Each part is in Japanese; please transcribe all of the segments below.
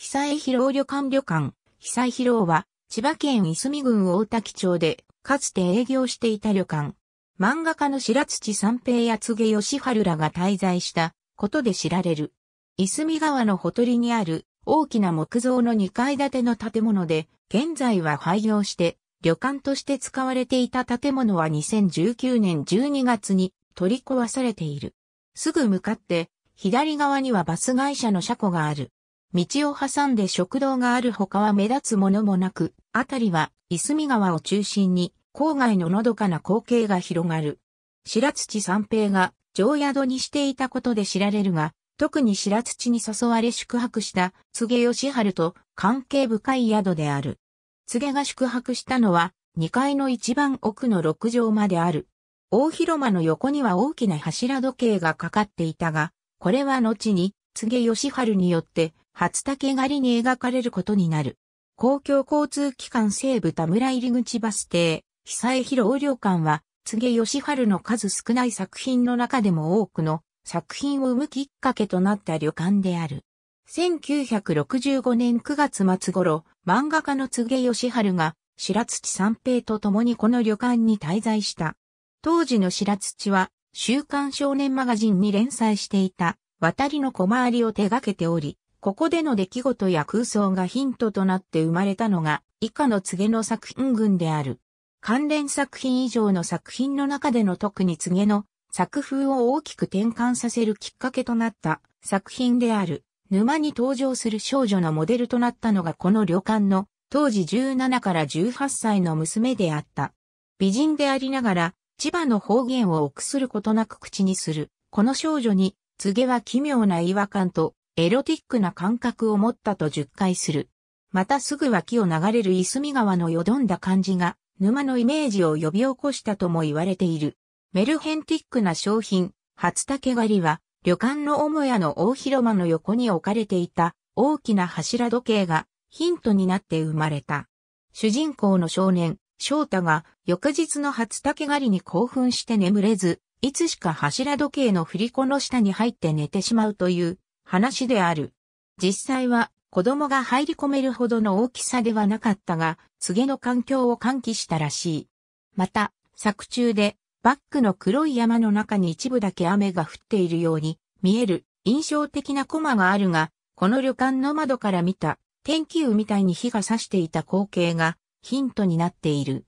災疲広旅館旅館、久江広は、千葉県いすみ郡大滝町で、かつて営業していた旅館。漫画家の白土三平や柘義春らが滞在したことで知られる。いすみ川のほとりにある大きな木造の2階建ての建物で、現在は廃業して、旅館として使われていた建物は2019年12月に取り壊されている。すぐ向かって、左側にはバス会社の車庫がある。道を挟んで食堂がある他は目立つものもなく、あたりは、いすみ川を中心に、郊外ののどかな光景が広がる。白土三平が、上宿にしていたことで知られるが、特に白土に誘われ宿泊した、柘義春と関係深い宿である。柘が宿泊したのは、2階の一番奥の6畳まである。大広間の横には大きな柱時計がかかっていたが、これは後に、柘義春によって、初竹狩りに描かれることになる。公共交通機関西部田村入口バス停、久江広旅館は、柘義春の数少ない作品の中でも多くの作品を生むきっかけとなった旅館である。1965年9月末頃、漫画家の柘義春が白土三平と共にこの旅館に滞在した。当時の白土は、週刊少年マガジンに連載していた、渡りの小回りを手掛けており、ここでの出来事や空想がヒントとなって生まれたのが、以下の告げの作品群である。関連作品以上の作品の中での特に告げの作風を大きく転換させるきっかけとなった作品である。沼に登場する少女のモデルとなったのがこの旅館の当時17から18歳の娘であった。美人でありながら千葉の方言を臆することなく口にする。この少女に告げは奇妙な違和感とエロティックな感覚を持ったと述回する。またすぐ脇を流れる泉川のよどんだ感じが、沼のイメージを呼び起こしたとも言われている。メルヘンティックな商品、初竹狩りは、旅館の母屋の大広間の横に置かれていた大きな柱時計がヒントになって生まれた。主人公の少年、翔太が翌日の初竹狩りに興奮して眠れず、いつしか柱時計の振り子の下に入って寝てしまうという話である。実際は子供が入り込めるほどの大きさではなかったが、告げの環境を喚起したらしい。また、作中でバックの黒い山の中に一部だけ雨が降っているように見える印象的なコマがあるが、この旅館の窓から見た天気雨みたいに火が差していた光景がヒントになっている。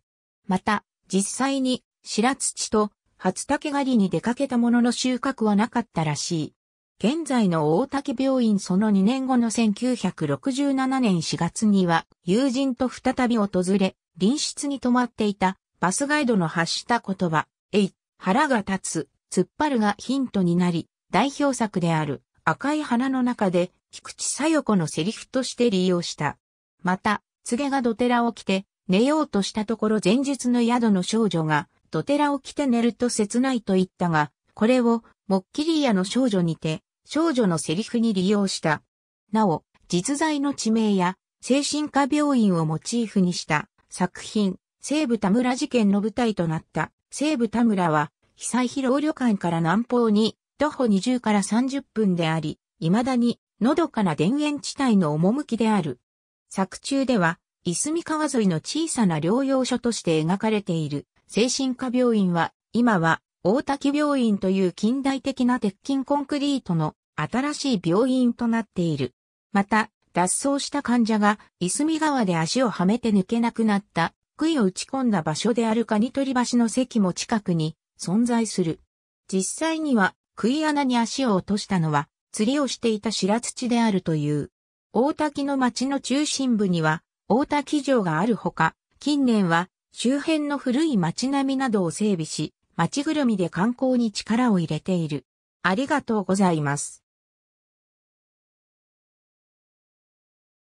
また、実際に白土と初竹狩りに出かけたものの収穫はなかったらしい。現在の大竹病院その2年後の1967年4月には友人と再び訪れ、臨室に泊まっていたバスガイドの発した言葉、えい、腹が立つ、突っ張るがヒントになり、代表作である赤い花の中で菊池さよ子のセリフとして利用した。また、告げが土寺を着て寝ようとしたところ前日の宿の少女が土寺を着て寝ると切ないと言ったが、これをモッキリ屋の少女にて少女のセリフに利用した。なお、実在の地名や精神科病院をモチーフにした作品、西部田村事件の舞台となった西部田村は、被災疲労旅館から南方に徒歩20から30分であり、未だにのどかな田園地帯の趣である。作中では、いすみ川沿いの小さな療養所として描かれている精神科病院は、今は大滝病院という近代的な鉄筋コンクリートの新しい病院となっている。また、脱走した患者が、いすみ川で足をはめて抜けなくなった、杭を打ち込んだ場所であるカニ取り橋の席も近くに存在する。実際には、杭穴に足を落としたのは、釣りをしていた白土であるという。大滝の町の中心部には、大滝城があるほか、近年は、周辺の古い町並みなどを整備し、街ぐるみで観光に力を入れている。ありがとうございます。